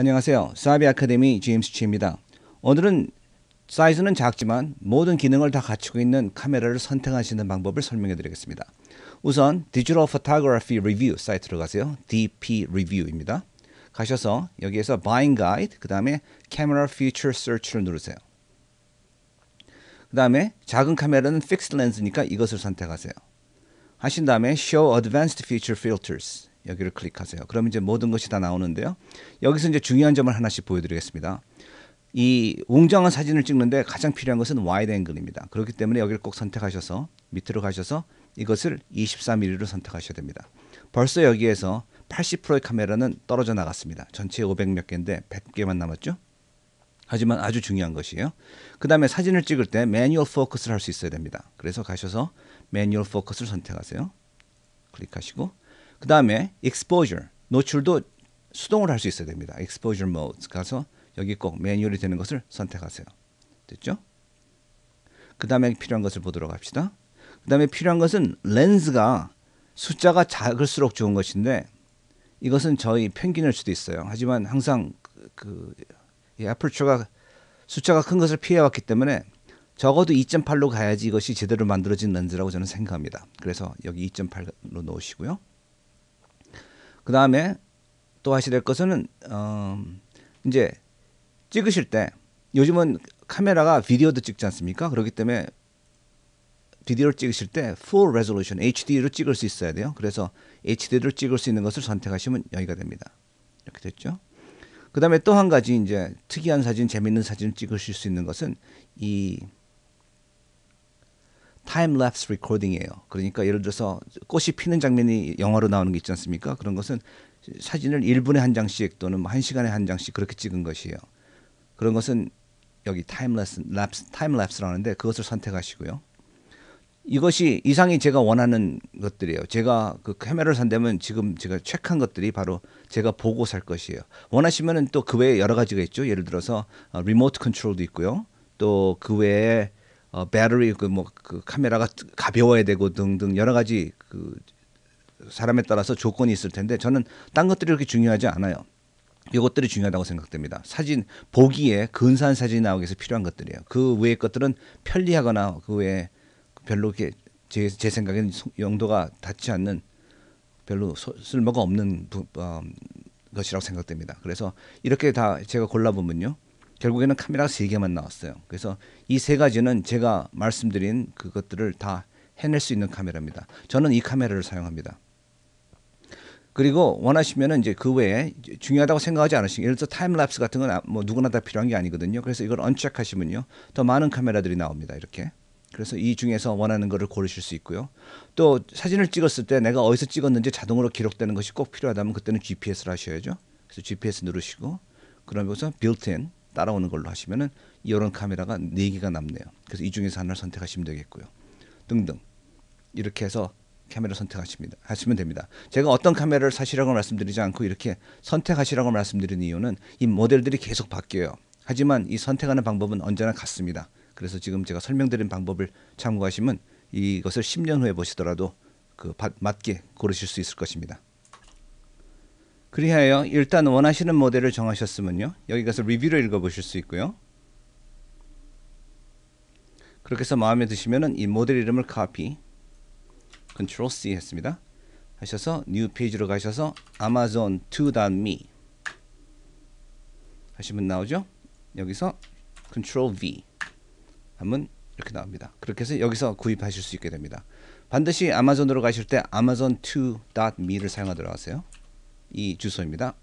안녕하세요. 사비 아카데미 제임스 치입니다. 오늘은 사이즈는 작지만 모든 기능을 다 갖추고 있는 카메라를 선택하시는 방법을 설명해 드리겠습니다. 우선 Digital p h o 사이트로 가세요. DP r e 입니다 가셔서 여기에서 b u y i n 그 다음에 Camera f 를 누르세요. 그 다음에 작은 카메라는 f i x e 니까 이것을 선택하세요. 하신 다음에 Show Advanced Feature Filters 여기를 클릭하세요. 그럼 이제 모든 것이 다 나오는데요. 여기서 이제 중요한 점을 하나씩 보여드리겠습니다. 이 웅장한 사진을 찍는데 가장 필요한 것은 와이드 앵글입니다. 그렇기 때문에 여기를 꼭 선택하셔서 밑으로 가셔서 이것을 2 4 m m 로 선택하셔야 됩니다. 벌써 여기에서 80%의 카메라는 떨어져 나갔습니다. 전체 500 몇 개인데 100개만 남았죠? 하지만 아주 중요한 것이에요. 그 다음에 사진을 찍을 때 매뉴얼 포커스를 할 수 있어야 됩니다. 그래서 가셔서 매뉴얼 포커스를 선택하세요. 클릭하시고 그 다음에 exposure 노출도 수동으로 할수 있어야 됩니다. exposure mode 가서 여기 꼭 매뉴얼이 되는 것을 선택하세요. 됐죠? 그 다음에 필요한 것을 보도록 합시다. 그 다음에 필요한 것은 렌즈가 숫자가 작을수록 좋은 것인데 이것은 저희 편견일 수도 있어요. 하지만 항상 그, 애플초가 그 숫자가 큰 것을 피해왔기 때문에 적어도 2.8로 가야지 이것이 제대로 만들어진 렌즈라고 저는 생각합니다. 그래서 여기 2.8로 놓으시고요. 그 다음에 또 하셔야 될 것은 어, 이제 찍으실 때 요즘은 카메라가 비디오도 찍지 않습니까? 그렇기 때문에 비디오를 찍으실 때 Full Resolution HD로 찍을 수 있어야 돼요. 그래서 HD로 찍을 수 있는 것을 선택하시면 여기가 됩니다. 이렇게 됐죠. 그 다음에 또 한 가지 이제 특이한 사진, 재밌는 사진을 찍으실 수 있는 것은 이 타임랩스 리코딩이에요 그러니까 예를 들어서 꽃이 피는 장면이 영화로 나오는 게 있지 않습니까? 그런 것은 사진을 1분에 한 장씩 또는 1시간에 한 장씩 그렇게 찍은 것이에요. 그런 것은 여기 타임랩스 랩스 타임랩스라는데 그것을 선택하시고요. 이것이 이상이 제가 원하는 것들이에요. 제가 그 카메라를 산다면 지금 제가 체크한 것들이 바로 제가 보고 살 것이에요. 원하시면은 또 그 외에 여러 가지가 있죠. 예를 들어서 리모트 어, 컨트롤도 있고요. 또 그 외에 어, 배터리 그뭐 그 카메라가 가벼워야 되고 등등 여러 가지 그 사람에 따라서 조건이 있을 텐데 저는 딴 것들이 그렇게 중요하지 않아요. 이것들이 중요하다고 생각됩니다. 사진 보기에 근사한 사진이 나오기 위해서 필요한 것들이에요. 그 외의 것들은 편리하거나 그 외에 별로 이렇게 제, 제 생각에는 용도가 닿지 않는 별로 소, 쓸모가 없는 부, 어, 것이라고 생각됩니다. 그래서 이렇게 다 제가 골라보면요. 결국에는 카메라 세 개만 나왔어요. 그래서 이 세 가지는 제가 말씀드린 그것들을 다 해낼 수 있는 카메라입니다. 저는 이 카메라를 사용합니다. 그리고 원하시면 이제 그 외에 중요하다고 생각하지 않으시면 예를 들어 타임랩스 같은 건뭐 아, 누구나 다 필요한 게 아니거든요. 그래서 이걸 언착하시면요더 많은 카메라들이 나옵니다. 이렇게. 그래서 이 중에서 원하는 것을 고르실 수 있고요. 또 사진을 찍었을 때 내가 어디서 찍었는지 자동으로 기록되는 것이 꼭 필요하다면 그때는 GPS를 하셔야죠. 그래서 GPS 누르시고 그러면서 built-in 따라오는 걸로 하시면은 이런 카메라가 네 개가 남네요. 그래서 이 중에서 하나를 선택하시면 되겠고요. 등등 이렇게 해서 카메라 선택하십니다. 하시면 됩니다. 제가 어떤 카메라를 사시라고 말씀드리지 않고 이렇게 선택하시라고 말씀드린 이유는 이 모델들이 계속 바뀌어요. 하지만 이 선택하는 방법은 언제나 같습니다. 그래서 지금 제가 설명드린 방법을 참고하시면 이것을 10년 후에 보시더라도 그 맞게 고르실 수 있을 것입니다. 그리하여 일단 원하시는 모델을 정하셨으면요. 여기 가서 리뷰를 읽어보실 수 있고요. 그렇게 해서 마음에 드시면 이 모델 이름을 copy, Ctrl C 했습니다. 하셔서 new 페이지로 가셔서 amazon 2.me 하시면 나오죠. 여기서 Ctrl V 하면 이렇게 나옵니다. 그렇게 해서 여기서 구입하실 수 있게 됩니다. 반드시 아마존으로 가실 때 amazon2.me를 사용하도록 하세요. 이 주소입니다.